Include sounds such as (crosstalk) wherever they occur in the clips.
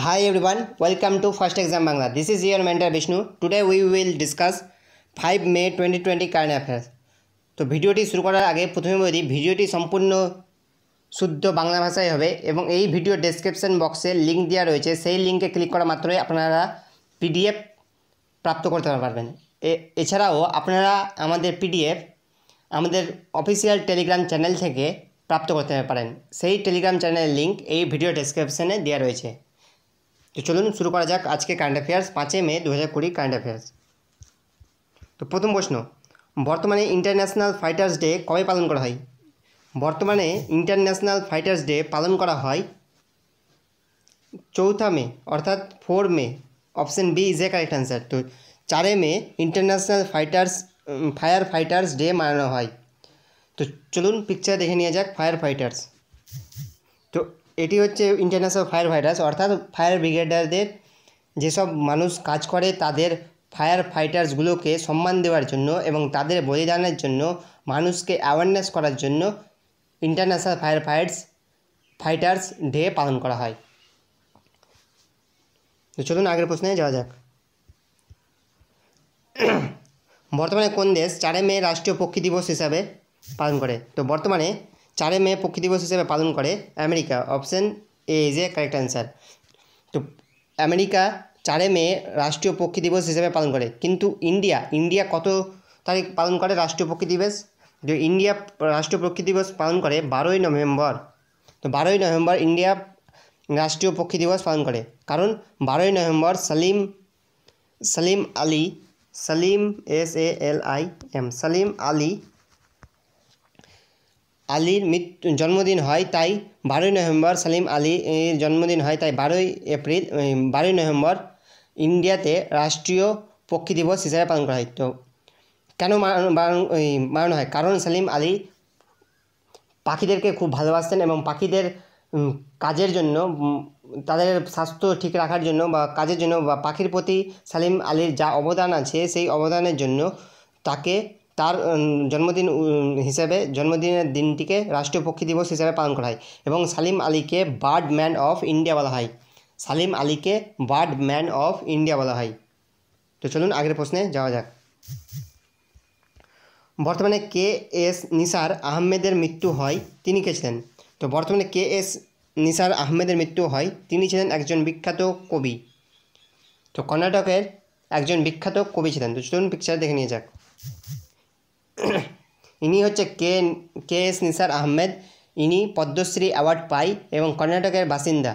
Hi everyone, welcome to First Exam Bangla. This is your mentor Vishnu. Today we will discuss 5 May 2020 current affairs. তো ভিডিওটি শুরু করার আগে প্রথমে বলি ভিডিওটি সম্পূর্ণ শুদ্ধ বাংলা ভাষায় হবে এবং এই ভিডিও ডেসক্রিপশন বক্সে লিঙ্ক দেওয়া রয়েছে সেই লিঙ্কে ক্লিক করা মাত্রই আপনারা পিডিএফ প্রাপ্ত করতে পারবেন এছাড়াও আপনারা আমাদের পিডিএফ আমাদের অফিসিয়াল টেলিগ্রাম চ্যানেল থেকে প্রাপ্ত করতে পারেন সেই টেলিগ্রাম চ্যানেলের লিঙ্ক এই ভিডিও ডেসক্রিপশানে দেওয়া রয়েছে তো চলুন শুরু করা যাক আজকে কারেন্ট অ্যাফেয়ার্স পাঁচই মে দু হাজার কুড়ি কারেন্ট অ্যাফেয়ার্স তো প্রথম প্রশ্ন বর্তমানে ইন্টারন্যাশনাল ফাইটার্স ডে কবে পালন করা হয় বর্তমানে ইন্টারন্যাশনাল ফাইটার্স ডে পালন করা হয় চৌথা মে অর্থাৎ four May option B is a correct answer তো চারে May international fighters fire fighters day মানানো হয় তো চলুন পিকচার দেখে নিয়ে যাক ফায়ার ফাইটার্স তো এটি হচ্ছে ইন্টারন্যাশনাল ফায়ার ফাইটার্স অর্থাৎ ফায়ার ব্রিগেডারদের যেসব মানুষ কাজ করে তাদের ফায়ার ফাইটার্সগুলোকে সম্মান দেওয়ার জন্য এবং তাদের বলিদানের জন্য মানুষকে অ্যাওয়ারনেস করার জন্য international fire fights fighters day পালন করা হয় তো চলুন আগের প্রশ্নে যাওয়া যাক বর্তমানে কোন দেশ চারে মে রাষ্ট্রীয় পক্ষী দিবস হিসাবে পালন করে তো বর্তমানে চারে মে পক্ষী দিবস হিসেবে পালন করে America option A is a correct answer তো আমেরিকা চারে মে রাষ্ট্রীয় পক্ষী দিবস হিসেবে পালন করে কিন্তু ইন্ডিয়া ইন্ডিয়া কত তারিখ পালন করে রাষ্ট্রীয় পক্ষী দিবস যে ইন্ডিয়া রাষ্ট্রীয় পক্ষী দিবস পালন করে বারোই নভেম্বর তো বারোই নভেম্বর ইন্ডিয়া রাষ্ট্রীয় পক্ষী দিবস পালন করে কারণ বারোই November Salim Salim Ali Salim S A L I M Salim Ali আলীর মৃত্যু জন্মদিন হয় তাই বারোই নভেম্বর সালিম আলীর জন্মদিন হয় তাই বারোই এপ্রিল বারোই নভেম্বর ইন্ডিয়াতে রাষ্ট্রীয় পক্ষী দিবস হিসেবে পালন করা হয় তো কেন মানানো হয় কারণ সালিম আলী পাখিদেরকে খুব ভালোবাসতেন এবং পাখিদের কাজের জন্য তাদের স্বাস্থ্য ঠিক রাখার জন্য বা কাজের জন্য বা পাখির প্রতি সালিম আলীর যা অবদান আছে সেই অবদানের জন্য তাকে তার জন্মদিন হিসেবে জন্মদিনের দিনটিকে রাষ্ট্রীয় পক্ষী দিবস হিসেবে পালন করা হয় এবং সালিম আলীকে বার্ড ম্যান অফ ইন্ডিয়া বলা হয় সালিম আলীকে বার্ড ম্যান অফ ইন্ডিয়া বলা হয় তো চলুন আগের প্রশ্নে যাওয়া যাক বর্তমানে কে এস নিসার আহমেদের মৃত্যু হয় তিনি কে ছিলেন তো বর্তমানে কে এস নিসার আহমেদের মৃত্যু হয় তিনি ছিলেন একজন বিখ্যাত কবি তো কর্ণাটকের একজন বিখ্যাত কবি ছিলেন তো চলুন পিকচার দেখে নিয়ে যাক (coughs) ইনি হচ্ছে কে কে এস নিসার আহমেদ ইনি পদ্মশ্রী অ্যাওয়ার্ড পাই এবং কর্ণাটকের বাসিন্দা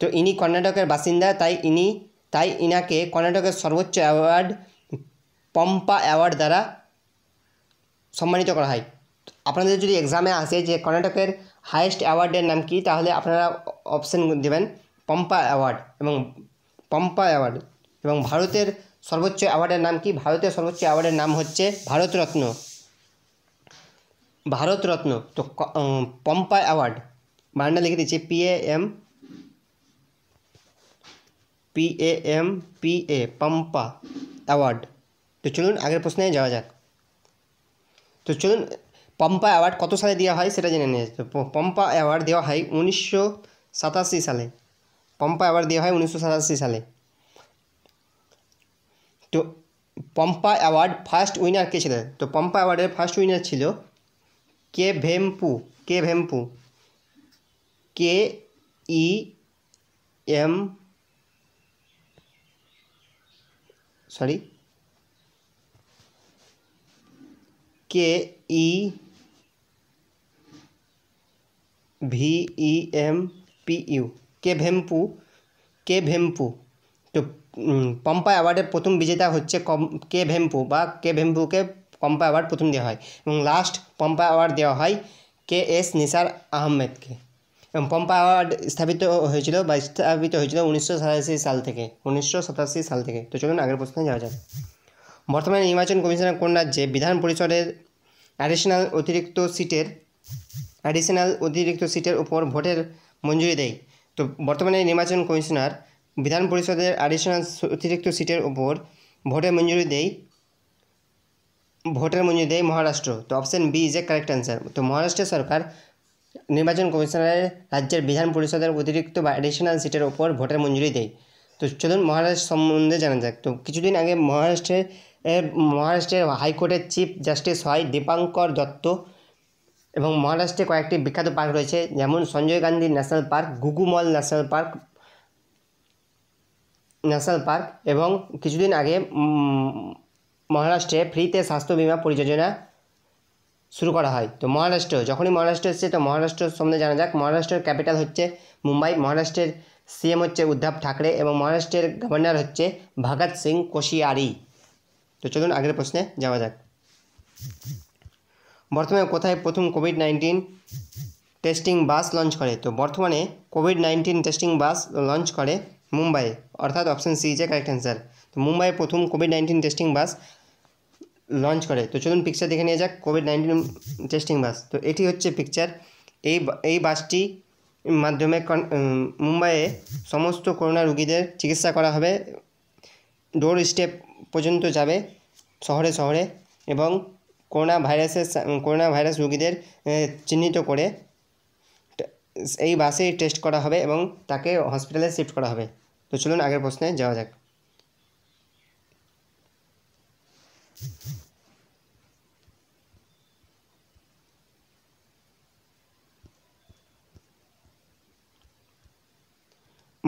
তো ইনি কর্ণাটকের বাসিন্দা তাই ইনি তাই ইনাকে কর্ণাটকের সর্বোচ্চ অ্যাওয়ার্ড পম্পা অ্যাওয়ার্ড দ্বারা সম্মানিত করা হয় আপনাদের যদি এক্সামে আসে যে কর্ণাটকের হায়েস্ট অ্যাওয়ার্ডের নাম কি তাহলে আপনারা অপশান দেবেন পম্পা অ্যাওয়ার্ড এবং পম্পা অ্যাওয়ার্ড এবং ভারতের সর্বোচ্চ অ্যাওয়ার্ডের নাম কি ভারতের সর্বোচ্চ অ্যাওয়ার্ডের নাম হচ্ছে ভারতরত্ন ভারতরত্ন তো পম্পা অ্যাওয়ার্ড বাংলা লিখে দিচ্ছি P A M P A M P A Pampa award তো চলুন আগের প্রশ্নে যাওয়া যাক তো চলুন পম্পা অ্যাওয়ার্ড কত সালে দেওয়া হয় সেটা জেনে নিয়ে তো পম্পা অ্যাওয়ার্ড দেওয়া হয় উনিশশো সাতাশি সালে পম্পা অ্যাওয়ার্ড দেওয়া হয় উনিশশো সাতাশি সালে তো পম্পা অ্যাওয়ার্ড ফার্স্ট উইনার কে ছিলেন তো পম্পা অ্যাওয়ার্ডের ফার্স্ট উইনার ছিল কে ভেম্পু কে ভেম্পু কে ই এম সরি के ई भी ई एम पी यू के भेम्पू के भेम्पू तो পম্পা অ্যাওয়ার্ডের প্রথম বিজেতা হচ্ছে কম কে ভেম্পু বা কে ভেম্পুকে পম্পা অ্যাওয়ার্ড প্রথম দেওয়া হয় এবং লাস্ট পম্পা অ্যাওয়ার্ড দেওয়া হয় কে এস নিসার আহমেদকে এবং পম্পা অ্যাওয়ার্ড স্থাপিত হয়েছিল বা স্থাপিত হয়েছিল উনিশশো সাতাশি সাল থেকে উনিশশো সাতাশি সাল থেকে তো চলুন আগের প্রশ্নে যাওয়া যাক বর্তমানে নির্বাচন কমিশনের কোন রাজ্যে বিধান পরিষদের অ্যাডিশনাল অতিরিক্ত সিটের অ্যাডিশনাল অতিরিক্ত সিটের উপর ভোটের মঞ্জুরি দেয় তো বর্তমানে নির্বাচন কমিশনার বিধান পরিষদের অ্যাডিশনাল অতিরিক্ত সিটের ওপর ভোটের মঞ্জুরি দেয় ভোটের মঞ্জুরি দেয় মহারাষ্ট্র তো option B is a correct answer তো মহারাষ্ট্র সরকার নির্বাচন কমিশনারের রাজ্যের বিধান পরিষদের অতিরিক্ত বা অ্যাডিশনাল সিটের ওপর ভোটের মঞ্জুরি দেয় তো চলুন মহারাষ্ট্র সম্বন্ধে জানা যাক তো কিছুদিন আগে মহারাষ্ট্রে মহারাষ্ট্রের হাইকোর্টের চিফ জাস্টিস হয় দীপাঙ্কর দত্ত এবং মহারাষ্ট্রে কয়েকটি বিখ্যাত পার্ক রয়েছে যেমন Sanjay Gandhi national park Gugamal national park national park এবং কিছুদিন আগে মহারাষ্ট্রে ফ্রিতে স্বাস্থ্য বিমা পরিযোজনা শুরু করা হয় তো মহারাষ্ট্র যখনই মহারাষ্ট্র এসছে তো মহারাষ্ট্রের সম্বন্ধে জানা যাক মহারাষ্ট্রের ক্যাপিটাল হচ্ছে মুম্বাই মহারাষ্ট্রের সিএম হচ্ছে উদ্ধব ঠাকরে এবং মহারাষ্ট্রের গভর্নর হচ্ছে ভগৎ সিং কোশিয়ারি তো চলুন আগের প্রশ্নে যাওয়া যাক বর্তমানে কোথায় প্রথম COVID nineteen testing bus launch করে তো বর্তমানে COVID nineteen testing bus launch করে মুম্বাই অর্থাৎ অপশান সি যে কারেক্ট অ্যান্সার তো মুম্বাইয়ে প্রথম COVID nineteen testing bus launch করে তো চলুন পিকচার দেখে নিয়ে যাক কোভিড নাইন্টিন টেস্টিং বাস তো এটি হচ্ছে পিকচার এই এই বাসটি মাধ্যমে মুম্বাইয়ে সমস্ত করোনা রুগীদের চিকিৎসা করা হবে ডোর স্টেপ পর্যন্ত যাবে শহরে শহরে এবং করোনা ভাইরাসের করোনা ভাইরাস রুগীদের চিহ্নিত করে এই বাসে টেস্ট করা হবে এবং তাকে হসপিটালে শিফট করা হবে तो चलो आगे प्रश्न जावा जा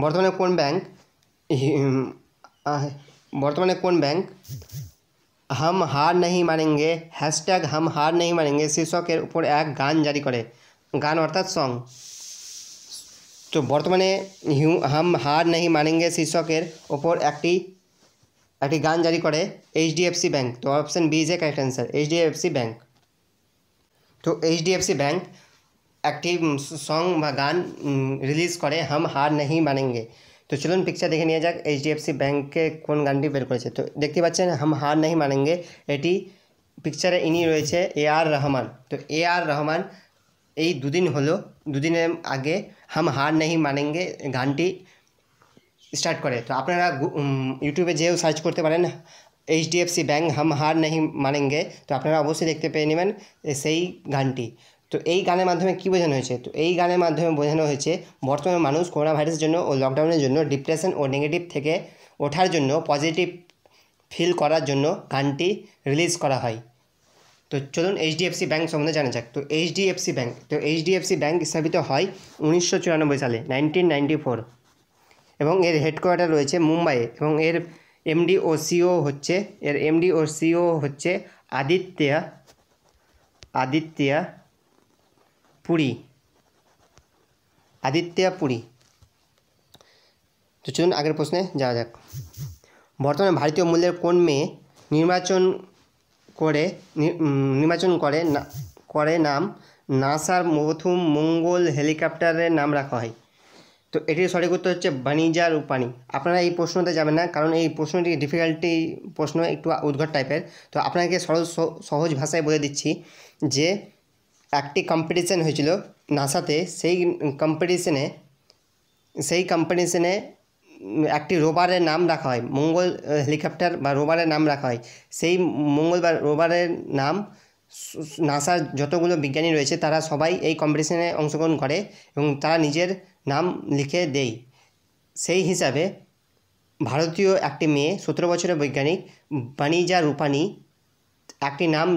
बर्तमान को बैंक बर्तमान को बैंक हम हार नहीं मानेंगे हैशटैग हम हार नहीं मानेंगे शीर्षक ऊपर एक गान जारी करे गान अर्थात सॉन्ग तो बर्तमान हम हार नहीं मानेंगे शीर्षक ओपर एक एक गान जारी कर H D F C bank तो अपशन बी जे correct answer H D F C bank तो H D F C bank एक संग गान रिलीज कर हम हार नहीं मानेंगे तो चलो पिक्चर देखे नहीं जा H D F C bank के को गानी बेर कर तो देखते हैं हम हार नहीं मानेंगे ये पिक्चारे इन रही है ए आर रहमान तो ए आर रहमान এই দুদিন হলো দুদিনের আগে হাম হার নেহি মানেঙ্গে গানটি স্টার্ট করে তো আপনারা ইউটিউবে যেও সার্চ করতে পারেন এইচডিএফসি ব্যাঙ্ক হাম হার নেহি মানেঙ্গে তো আপনারা অবশ্যই দেখতে পেয়ে নেবেন সেই গানটি তো এই গানের মাধ্যমে কী বোঝানো হয়েছে তো এই গানের মাধ্যমে বোঝানো হয়েছে বর্তমানে মানুষ করোনা ভাইরাসের জন্য ও লকডাউনের জন্য ডিপ্রেশন ও নেগেটিভ থেকে ওঠার জন্য পজিটিভ ফিল করার জন্য গানটি রিলিজ করা হয় তো চলুন এইচডিএফসি ব্যাঙ্ক সম্বন্ধে জানা যাক তো এইচডিএফসি ব্যাঙ্ক তো এইচডিএফসি ব্যাঙ্ক স্থাপিত হয় উনিশশো সালে নাইনটিন এবং এর হেডকোয়ার্টার রয়েছে মুম্বাইয়ে এবং এর এমডি ও সিও e হচ্ছে এর এমডি ও সিও e হচ্ছে আদিত্যা আদিত্যা পুরী আদিত্যা পুরী তো চলুন আগের প্রশ্নে যাওয়া যাক বর্তমানে ভারতীয় মূল্যের কোন মেয়ে নির্বাচন করে নির্বাচন করে না করে নাম নাসার প্রথম মঙ্গল হেলিকপ্টারের নাম রাখা হয় তো এটির সঠিক উত্তর হচ্ছে বানিজা রূপানি আপনারা এই প্রশ্নতে যাবেন না কারণ এই প্রশ্নটি ডিফিকাল্টি প্রশ্ন একটু উদ্ঘট টাইপের তো আপনাকে সহজ সহজ ভাষায় বলে দিচ্ছি যে একটি কম্পিটিশান হয়েছিল নাসাতে সেই কম্পিটিশানে সেই কম্পিটিশনে একটি রোবারের নাম রাখা হয় মঙ্গল হেলিকপ্টার বা রোবারের নাম রাখা হয় সেই মঙ্গল বা নাম নাসার যতগুলো বিজ্ঞানী রয়েছে তারা সবাই এই কম্পিটিশনে অংশগ্রহণ করে এবং তারা নিজের নাম লিখে দেয় সেই হিসাবে ভারতীয় একটি মেয়ে সতেরো বছরের বৈজ্ঞানিক বাণিজা রূপানি একটি নাম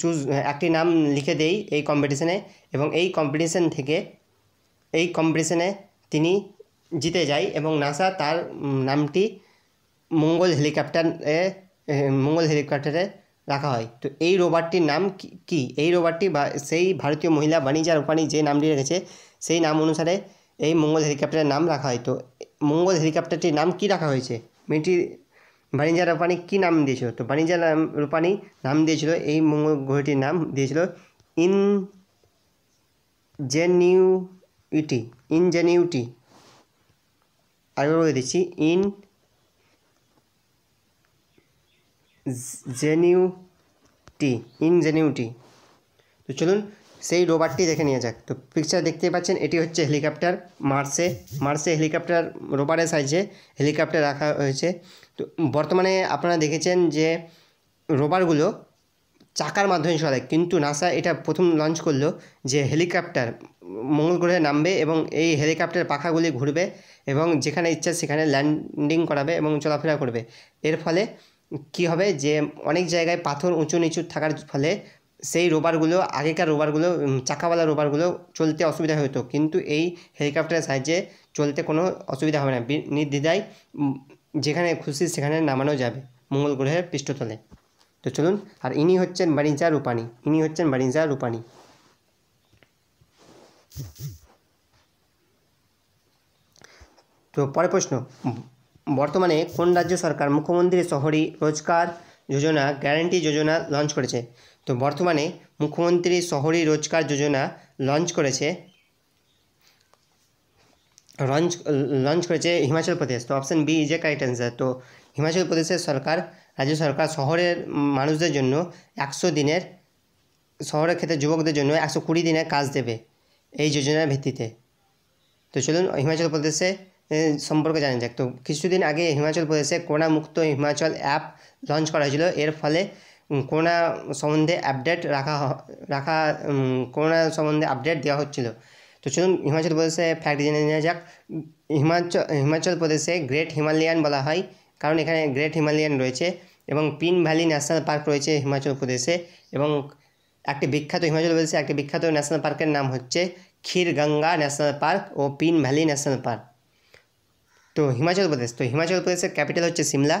চুজ একটি নাম লিখে দেই এই কম্পিটিশনে এবং এই কম্পিটিশন থেকে এই কম্পিটিশনে তিনি জিতে যায় এবং নাসা তার নামটি মঙ্গল এ মঙ্গল হেলিকপ্টারে রাখা হয় তো এই রোবটটির নাম কি এই রোবটটি বা সেই ভারতীয় মহিলা বাণিজ্য রূপানি যে নামটি রেখেছে সেই নাম অনুসারে এই মঙ্গল হেলিকপ্টারের নাম রাখা হয় তো মঙ্গল হেলিকপ্টারটির নাম কি রাখা হয়েছে মেয়েটি বাণিজ্য রূপানি কী নাম দিয়েছিল তো বাণিজ্য রূপানি নাম দিয়েছিল এই মঙ্গল গ্রহটির নাম দিয়েছিল ইন জেনিউটি ইনজেনিউটি আরেকবার বলে দিচ্ছি ইন জেনিউটি ইনজেনিউটি তো চলুন সেই রোবারটি দেখে নিয়ে যাক তো পিকচার দেখতে পাচ্ছেন এটি হচ্ছে হেলিকপ্টার মার্সে মার্সে হেলিকপ্টার রোবারের সাইজে হেলিকপ্টার রাখা হয়েছে তো বর্তমানে আপনারা দেখেছেন যে রোবারগুলো চাকার মাধ্যমে সরে কিন্তু নাসা এটা প্রথম লঞ্চ করলো যে হেলিকপ্টার মঙ্গল গ্রহে নামবে এবং এই হেলিকপ্টার পাখাগুলি ঘুরবে এবং যেখানে ইচ্ছা সেখানে ল্যান্ডিং করাবে এবং চলাফেরা করবে এর ফলে কি হবে যে অনেক জায়গায় পাথর উঁচু নিচু থাকার ফলে সেই রোবারগুলো আগেকার রোবারগুলো চাকাওয়ালা রোবারগুলো চলতে অসুবিধা হতো কিন্তু এই হেলিকপ্টারের সাহায্যে চলতে কোনো অসুবিধা হবে না নির্দ্বিধায় যেখানে খুশি সেখানে নামানো যাবে মঙ্গল গ্রহের পৃষ্ঠতলে তো চলুন আর ইনি হচ্ছেন বাণিজা রূপানি ইনি হচ্ছেন বাণিজা রূপানি তো পরে প্রশ্ন বর্তমানে কোন রাজ্য সরকার মুখ্যমন্ত্রী শহরী রোজগার যোজনা গ্যারান্টি যোজনা লঞ্চ করেছে তো বর্তমানে মুখ্যমন্ত্রী শহরী রোজগার যোজনা লঞ্চ করেছে লঞ্চ লঞ্চ করেছে হিমাচল প্রদেশ তো option B is a correct answer তো হিমাচল প্রদেশের সরকার রাজ্য সরকার শহরের মানুষদের জন্য একশো দিনের শহরের ক্ষেত্রে যুবকদের জন্য একশো কুড়ি দিনের কাজ দেবে এই যোজনার ভিত্তিতে তো চলুন হিমাচল প্রদেশে সম্পর্কে জানা যাক তো কিছুদিন আগে হিমাচল প্রদেশে করোনা মুক্ত হিমাচল অ্যাপ লঞ্চ করা হয়েছিল এর ফলে করোনা সম্বন্ধে আপডেট রাখা রাখা করোনা সম্বন্ধে আপডেট দেওয়া হচ্ছিল তো চলুন হিমাচল প্রদেশে ফ্যাক্ট জেনে নেওয়া যাক হিমাচল হিমাচল প্রদেশে গ্রেট হিমালয়ান বলা হয় কারণ এখানে গ্রেট হিমালয়ান রয়েছে এবং পিন ভ্যালি ন্যাশনাল পার্ক রয়েছে হিমাচল প্রদেশে এবং একটি বিখ্যাত হিমাচল প্রদেশে একটি বিখ্যাত ন্যাশনাল পার্কের নাম হচ্ছে ক্ষীরগঙ্গা ন্যাশনাল পার্ক ও পিন ভ্যালি ন্যাশনাল পার্ক তো হিমাচল প্রদেশ তো হিমাচল প্রদেশের ক্যাপিটাল হচ্ছে সিমলা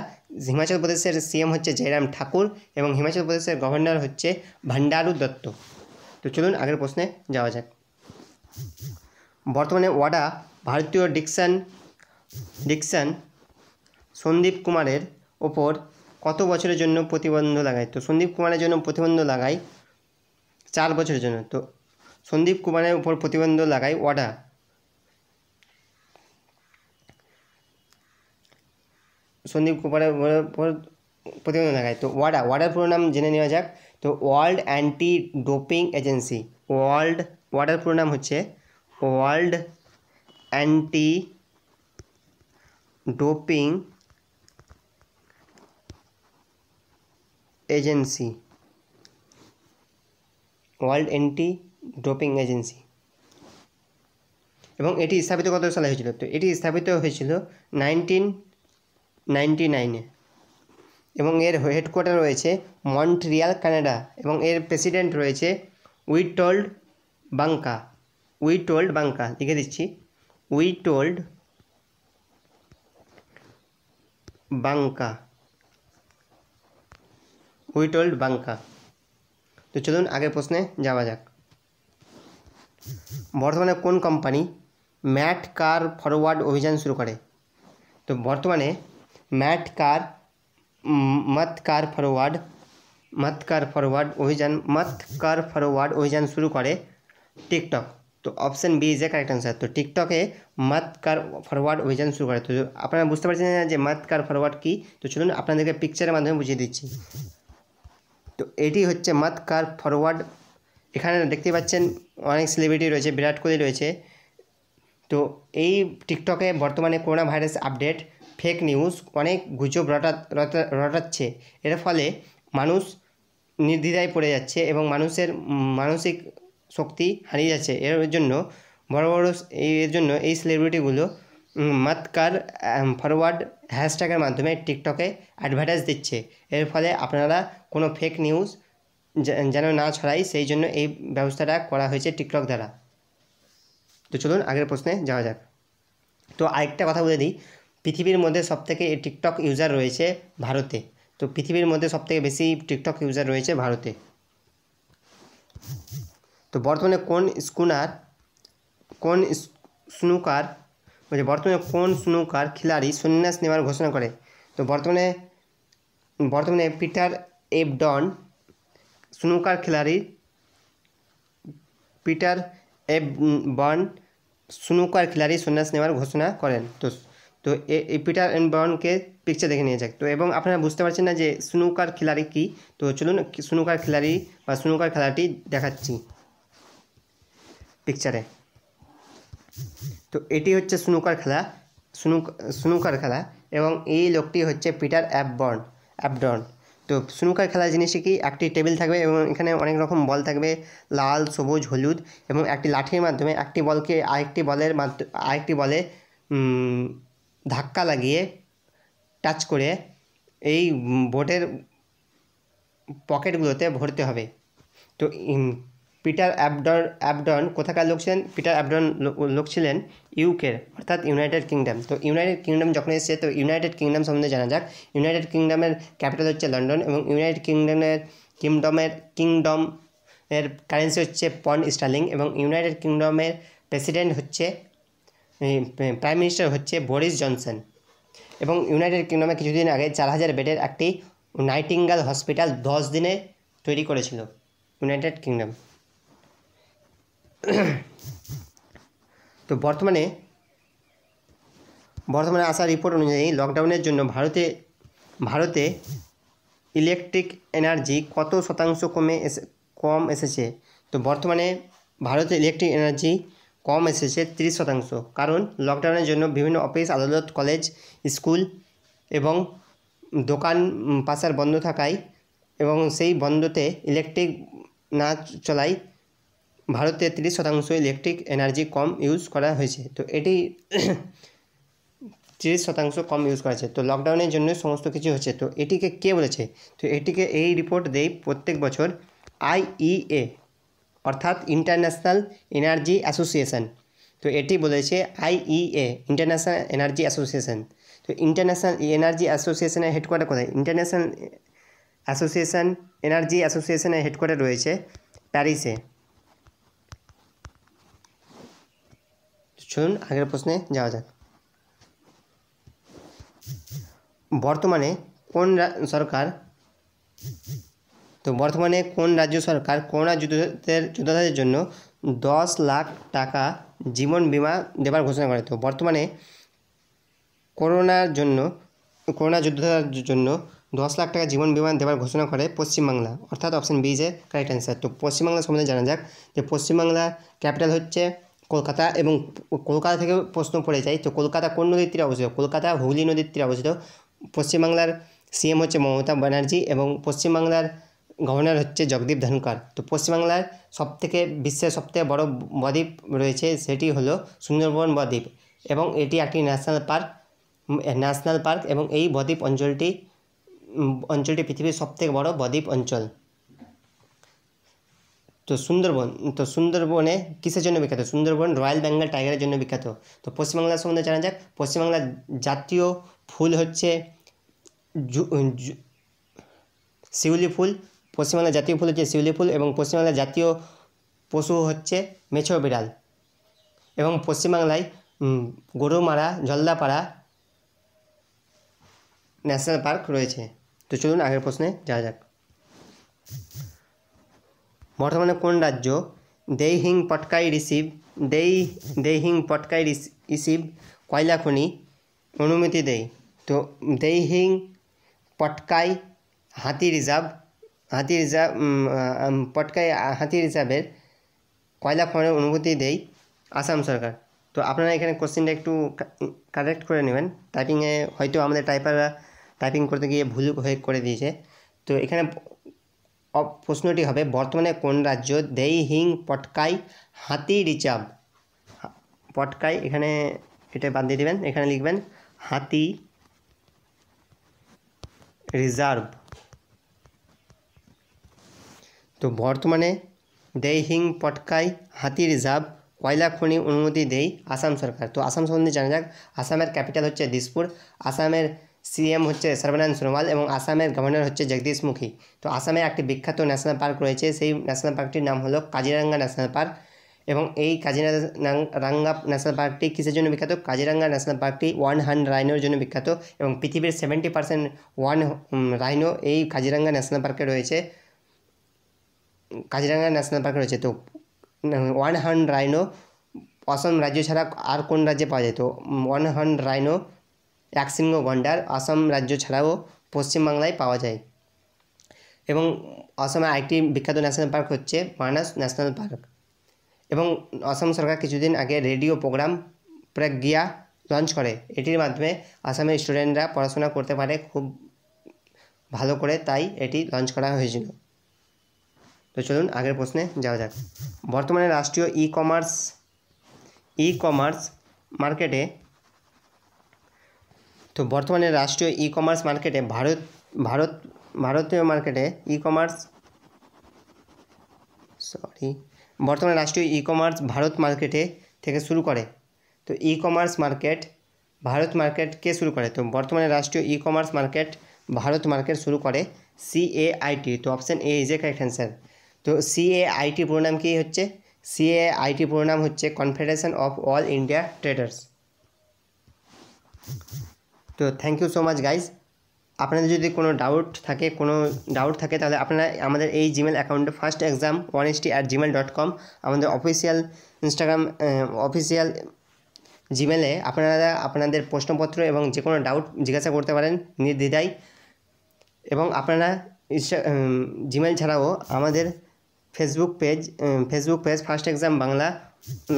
হিমাচল প্রদেশের সিএম হচ্ছে জয়রাম ঠাকুর এবং হিমাচল প্রদেশের গভর্নর হচ্ছে ভান্ডারু দত্ত তো চলুন আগের প্রশ্নে যাওয়া যাক বর্তমানে ওয়াডা ভারতীয় ডিকশন ডিকশন সন্দীপ কুমারের ওপর কত বছরের জন্য প্রতিবন্ধ লাগায় তো সন্দীপ কুমারের জন্য প্রতিবন্ধ লাগাই চার বছরের জন্য তো সন্দীপ কুমারের উপর প্রতিবন্ধ লাগায় ওয়াডা সন্দীপ কুমারের উপর প্রতিবন্ধ লাগায় তো ওয়াডা ওয়াডার পুরো নাম জেনে নেওয়া যাক তো world anti doping agency world ওয়াডার পুরো নাম হচ্ছে world anti doping agency world anti doping agency এবং এটি স্থাপিত কত সালে হয়েছিল তো এটি স্থাপিত হয়েছিল নাইনটিন নাইনটি নাইনে এবং এর হেডকোয়ার্টার রয়েছে মন্ট্রিয়াল কানাডা এবং এর প্রেসিডেন্ট রয়েছে উইটোল্ড বাঙ্কা উইটোল্ড বাঙ্কা লিখে দিচ্ছি উইটোল্ড বাঙ্কা हुई टोल्ड बांका तो चलो आगे प्रश्न जावा जा बर्तमान को कम्पानी मैट कार फरवर्ड अभिजान शुरू करे तो बर्तमान मैट कार मत कार फरवर्ड मत कार फरवर्ड अभिजान मत कार फरवर्ड अभिजान शुरू करे टिकटक तो option B is a correct answer तो टिकटके मत कार फरवर्ड अभिजान शुरू करे तो अपना बुझते मत कार फरवर्ड की तो चलो अपना पिक्चर माध्यम बुझे दीची তো এটি হচ্ছে মাত কার ফরওয়ার্ড এখানে দেখতে পাচ্ছেন অনেক সেলিব্রিটি রয়েছে বিরাট কোহলি রয়েছে তো এই টিকটকে বর্তমানে corona virus update fake news অনেক গুজব রটা রটাচ্ছে এর ফলে মানুষ নির্দ্বিধায় পড়ে যাচ্ছে এবং মানুষের মানসিক শক্তি হারিয়ে যাচ্ছে এর জন্য বড় বড় এর জন্য এই সেলিব্রিটিগুলো কার ফরওয়ার্ড হ্যাশট্যাগের মাধ্যমে টিকটকে অ্যাডভার্টাইজ দিচ্ছে এর ফলে আপনারা কোনো ফেক নিউজ যেন না ছড়ায় সেই জন্য এই ব্যবস্থাটা করা হয়েছে টিকটক দ্বারা তো চলুন আগের প্রশ্নে যাওয়া যাক তো আরেকটা কথা বলে দিই পৃথিবীর মধ্যে সবথেকে টিকটক ইউজার রয়েছে ভারতে তো পৃথিবীর মধ্যে সবথেকে বেশি টিকটক ইউজার রয়েছে ভারতে তো বর্তমানে কোন স্কুনার কোন স্নুকার বলছে বর্তমানে কোন স্নুকার খিলাড়ি সন্ন্যাস নেওয়ার ঘোষণা করে তো বর্তমানে বর্তমানে পিটার एबडॉन स्नूकर खिलाड़ी পিটার এফ বর্ন স্নুকার খেলাড়ি সন্ন্যাসনেওয়ার ঘোষণা করেন তো তো পিটার এন্ড বর্নকে পিকচার দেখে নিয়ে যাক তো এবং আপনারা বুঝতে পারছেন না যে স্নুকার খেলাড়ি কি তো চলুন স্নুকার খেলাড়ি বা স্নুকার খেলাটি দেখাচ্ছি পিকচারে তো এটি হচ্ছে স্নুকার খেলা স্নুক স্নুকার খেলা এবং এই লোকটি হচ্ছে পিটার অ্যাপবর্ন অ্যাপডর্ন তো স্নুকার খেলার জিনিসটি কি একটি টেবিল থাকবে এবং এখানে অনেক রকম বল থাকবে লাল সবুজ হলুদ এবং একটি লাঠির মাধ্যমে একটি বলকে আরেকটি বলের মাধ্যমে আরেকটি বলে ধাক্কা লাগিয়ে টাচ করে এই বোটের পকেটগুলোতে ভরতে হবে তো পিটার অ্যাবডন অ্যাবডন কোথাকার লোক ছিলেন পিটার অ্যাবডন লোক ছিলেন ইউকের অর্থাৎ ইউনাইটেড কিংডম তো ইউনাইটেড কিংডম যখন এসেছে তো ইউনাইটেড কিংডম সম্বন্ধে জানা যাক ইউনাইটেড কিংডমের ক্যাপিটাল হচ্ছে লন্ডন এবং ইউনাইটেড কিংডমের কিংডমের কিংডম এর কারেন্সি হচ্ছে পন্ড স্টার্লিং এবং ইউনাইটেড কিংডমের প্রেসিডেন্ট হচ্ছে প্রাইম মিনিস্টার হচ্ছে বোরিস জনসন এবং ইউনাইটেড কিংডমে কিছুদিন আগে চার হাজার বেডের একটি নাইটিঙ্গাল হসপিটাল দশ দিনে তৈরি করেছিল ইউনাইটেড কিংডম (coughs) তো বর্তমানে বর্তমানে আসা রিপোর্ট অনুযায়ী লকডাউনের জন্য ভারতে ভারতে ইলেকট্রিক এনার্জি কত শতাংশ কমে এসে কম এসেছে তো বর্তমানে ভারতে ইলেকট্রিক এনার্জি কম এসেছে তিরিশ শতাংশ কারণ লকডাউনের জন্য বিভিন্ন অফিস আদালত কলেজ স্কুল এবং দোকান পাশার বন্ধ থাকায় এবং সেই বন্ধতে ইলেকট্রিক না চলায় ভারতে তিরিশ শতাংশ ইলেকট্রিক এনার্জি কম ইউজ করা হয়েছে তো এটি তিরিশ শতাংশ কম ইউজ করা হয়েছে তো লকডাউনের জন্য সমস্ত কিছু হচ্ছে তো এটিকে কে বলেছে তো এটিকে এই রিপোর্ট দেয় প্রত্যেক বছর আইইএ অর্থাৎ ইন্টারন্যাশনাল এনার্জি অ্যাসোসিয়েশন তো এটি বলেছে আইইএ ইন্টারন্যাশনাল এনার্জি অ্যাসোসিয়েশন তো ইন্টারন্যাশনাল এনার্জি অ্যাসোসিয়েশনের হেডকোয়ার্টার কোথায় ইন্টারন্যাশনাল অ্যাসোসিয়েশন এনার্জি অ্যাসোসিয়েশনের হেডকোয়ার্টার রয়েছে প্যারিসে চলুন আগের প্রশ্নে যাওয়া যাক বর্তমানে কোন সরকার তো বর্তমানে কোন রাজ্য সরকার করোনা যুদ্ধের যোদ্ধাদের জন্য দশ লাখ টাকা জীবন বিমা দেবার ঘোষণা করে তো বর্তমানে করোনার জন্য করোনা যুদ্ধের জন্য দশ লাখ টাকা জীবন বিমা দেওয়ার ঘোষণা করে পশ্চিমবাংলা অর্থাৎ অপশন বি যে কারেক্ট অ্যান্সার তো পশ্চিমবাংলা সম্বন্ধে জানা যাক যে পশ্চিমবাংলার ক্যাপিটাল হচ্ছে কলকাতা এবং কলকাতা থেকে প্রশ্ন পড়ে যায় তো কলকাতা কোন নদীর তীরে অবস্থিত কলকাতা হুগলি নদীর তীরে অবস্থিত পশ্চিমবাংলার সিএম হচ্ছে মমতা ব্যানার্জি এবং পশ্চিমবাংলার গভর্নর হচ্ছে জগদীপ ধনকর তো পশ্চিমবাংলার সবথেকে বিশ্বের সবথেকে বড় বদ্বীপ রয়েছে সেটি হলো সুন্দরবন বদ্বীপ এবং এটি একটি ন্যাশনাল পার্ক ন্যাশনাল পার্ক এবং এই বদ্বীপ অঞ্চলটি অঞ্চলটি পৃথিবীর সবথেকে বড় বদ্বীপ অঞ্চল তো সুন্দরবন তো সুন্দরবনে কিসের জন্য বিখ্যাত সুন্দরবন রয়্যাল বেঙ্গল টাইগারের জন্য বিখ্যাত তো পশ্চিমবাংলার সম্বন্ধে জানা যাক পশ্চিমবাংলার জাতীয় ফুল হচ্ছে শিউলি ফুল পশ্চিমবাংলার জাতীয় ফুল হচ্ছে শিউলি ফুল এবং পশ্চিমবাংলার জাতীয় পশু হচ্ছে মেছো বিড়াল এবং পশ্চিমবাংলায় গরুমারা জলদাপাড়া ন্যাশনাল পার্ক রয়েছে তো চলুন আগের প্রশ্নে যাওয়া যাক বর্তমানে কোন রাজ্য হিং পটকাই রিসিভ দেই হিং পটকাই রিসিভ কয়লা খনি অনুমতি দেয় তো হিং পটকাই হাতি রিজার্ভ হাতি রিজার্ভ পটকাই হাতি রিজার্ভের কয়লা খনির অনুমতি দেয় আসাম সরকার তো আপনারা এখানে কোশ্চেনটা একটু কারেক্ট করে নেবেন টাইপিংয়ে হয়তো আমাদের টাইপাররা টাইপিং করতে গিয়ে ভুল হয়ে করে দিয়েছে তো এখানে অপ প্রশ্নটি হবে বর্তমানে কোন রাজ্য দেই হিং পটকাই হাতি রিজার্ভ পটকাই এখানে এটা বানিয়ে দিবেন এখানে লিখবেন হাতি রিজার্ভ তো বর্তমানে দেই হিং পটকাই হাতি রিজার্ভ কোয়লাখনি অনুমতি দেই আসাম সরকার তো আসাম সম্বন্ধে জানাজাক আসামের ক্যাপিটাল হচ্ছে ডিজপুর আসামের সিএম হচ্ছে সর্বানন্দ সোনোয়াল এবং আসামের গভর্নর হচ্ছে জগদীশ মুখী তো আসামে একটি বিখ্যাত ন্যাশনাল পার্ক রয়েছে সেই ন্যাশনাল পার্কটির নাম হলো কাজিরাঙ্গা ন্যাশনাল পার্ক এবং এই কাজিরাঙ্গা ন্যাশনাল পার্কটি কিসের জন্য বিখ্যাত কাজিরাঙ্গা ন্যাশনাল পার্কটি ওয়ান হান্ড রাইনোর জন্য বিখ্যাত এবং পৃথিবীর সেভেন্টি পার্সেন্ট ওয়ান রাইনো এই কাজিরাঙ্গা ন্যাশনাল পার্কে রয়েছে কাজিরাঙ্গা ন্যাশনাল পার্কে রয়েছে তো ওয়ান হান্ড রাইনো অসম রাজ্য ছাড়া আর কোন রাজ্যে পাওয়া যায় তো ওয়ান হান্ড রাইনো শৃঙ্গ গন্ডার অসম রাজ্য ছাড়াও পশ্চিমবাংলায় পাওয়া যায় এবং অসমের আরেকটি বিখ্যাত ন্যাশনাল পার্ক হচ্ছে মানাস ন্যাশনাল পার্ক এবং অসম সরকার কিছুদিন আগে রেডিও প্রোগ্রাম প্রজ্ঞা লঞ্চ করে এটির মাধ্যমে আসামের স্টুডেন্টরা পড়াশোনা করতে পারে খুব ভালো করে তাই এটি লঞ্চ করা হয়েছিল তো চলুন আগের প্রশ্নে যাওয়া যাক বর্তমানে রাষ্ট্রীয় ই কমার্স ই কমার্স মার্কেটে তো বর্তমানে রাষ্ট্রীয় ই কমার্স মার্কেটে ভারত ভারত ভারতীয় মার্কেটে ই কমার্স সরি বর্তমানে রাষ্ট্রীয় ই কমার্স ভারত মার্কেটে থেকে শুরু করে তো e commerce market Bharat market কে শুরু করে তো বর্তমানে রাষ্ট্রীয় e commerce market Bharat market শুরু করে আইটি তো option A is a correct answer তো সিএআইটি পুরো নাম কী হচ্ছে সি সিএআইটি পুরো নাম হচ্ছে confederation of all India traders তো thank you so much guys আপনাদের যদি কোনো ডাউট থাকে কোনো ডাউট থাকে তাহলে আপনারা আমাদের এই জিমেল অ্যাকাউন্টে first exam one ST at Gmail dot com আমাদের অফিসিয়াল ইনস্টাগ্রাম অফিসিয়াল জিমেলে আপনারা আপনাদের প্রশ্নপত্র এবং যে কোনো ডাউট জিজ্ঞাসা করতে পারেন নির্দ্বিধায় এবং আপনারা জিমেল ছাড়াও আমাদের Facebook page Facebook page first exam Bangla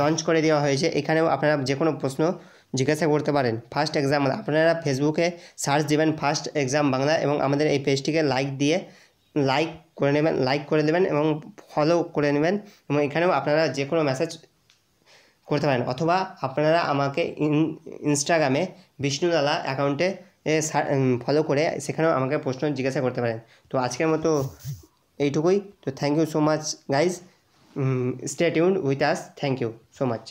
launch করে দেওয়া হয়েছে এখানেও আপনারা যে কোনো প্রশ্ন জিজ্ঞাসা করতে পারেন ফার্স্ট এক্সাম আপনারা ফেসবুকে সার্চ দেবেন ফার্স্ট এক্সাম বাংলা এবং আমাদের এই পেজটিকে লাইক দিয়ে লাইক করে নেবেন লাইক করে দেবেন এবং ফলো করে নেবেন এবং এখানেও আপনারা যে কোনো মেসেজ করতে পারেন অথবা আপনারা আমাকে ইনস্টাগ্রামে বিষ্ণুলালা অ্যাকাউন্টে ফলো করে সেখানেও আমাকে প্রশ্ন জিজ্ঞাসা করতে পারেন তো আজকের মতো এইটুকুই তো thank you so much guys stay ইউন with us thank you so much